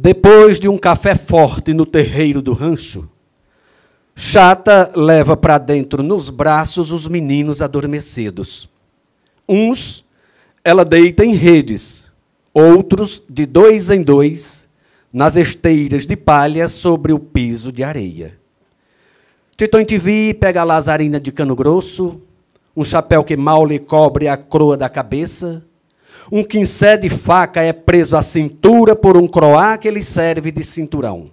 Depois de um café forte no terreiro do rancho, Chata leva para dentro nos braços os meninos adormecidos. Uns ela deita em redes, outros de dois em dois nas esteiras de palha sobre o piso de areia. Titão TV pega a lazarina de cano grosso, um chapéu que mal lhe cobre a croa da cabeça, um quincé de faca é preso à cintura por um croá que lhe serve de cinturão.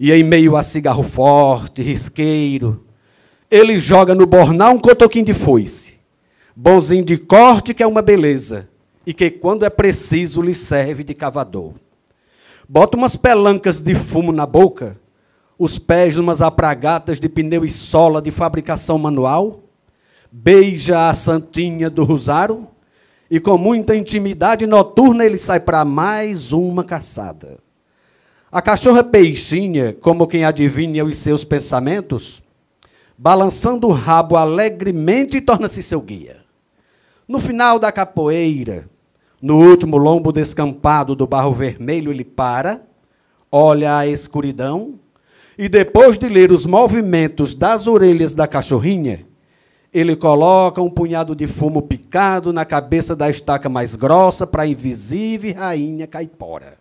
E em meio a cigarro forte, risqueiro, ele joga no bornal um cotoquinho de foice, bonzinho de corte que é uma beleza, e que quando é preciso lhe serve de cavador. Bota umas pelancas de fumo na boca, os pés numas apragatas de pneu e sola de fabricação manual, beija a santinha do rosário, e com muita intimidade noturna ele sai para mais uma caçada. A cachorra peixinha, como quem adivinha os seus pensamentos, balançando o rabo alegremente, torna-se seu guia. No final da capoeira, no último lombo descampado do barro vermelho, ele para, olha a escuridão e, depois de ler os movimentos das orelhas da cachorrinha, ele coloca um punhado de fumo picado na cabeça da estaca mais grossa para a invisível rainha caipora.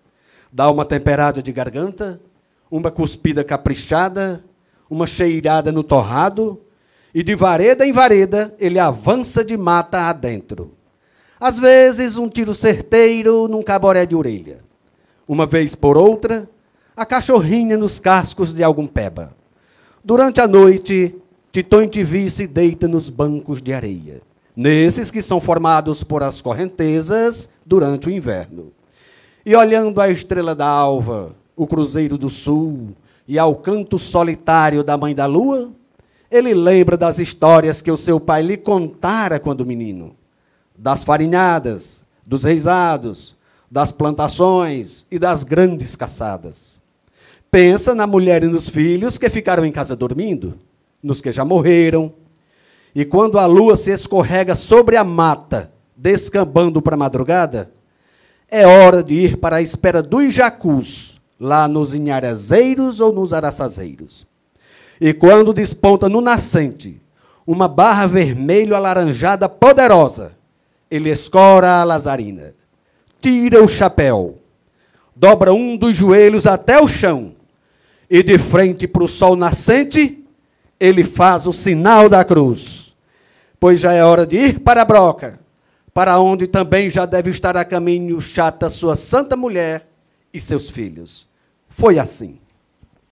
Dá uma temperada de garganta, uma cuspida caprichada, uma cheirada no torrado, e de vareda em vareda ele avança de mata adentro. Às vezes, um tiro certeiro num caboré de orelha. Uma vez por outra, a cachorrinha nos cascos de algum peba. Durante a noite, Titão Tivi se deita nos bancos de areia, nesses que são formados por as correntezas durante o inverno. E olhando a estrela da alva, o cruzeiro do sul e ao canto solitário da mãe da lua, ele lembra das histórias que o seu pai lhe contara quando menino, das farinhadas, dos reisados, das plantações e das grandes caçadas. Pensa na mulher e nos filhos que ficaram em casa dormindo, nos que já morreram. E quando a lua se escorrega sobre a mata, descambando para a madrugada, é hora de ir para a espera dos jacus, lá nos inharazeiros ou nos araçazeiros. E quando desponta no nascente uma barra vermelho alaranjada poderosa, ele escora a lazarina, tira o chapéu, dobra um dos joelhos até o chão, e de frente para o sol nascente, ele faz o sinal da cruz, pois já é hora de ir para a broca, para onde também já deve estar a caminho chata sua santa mulher e seus filhos. Foi assim.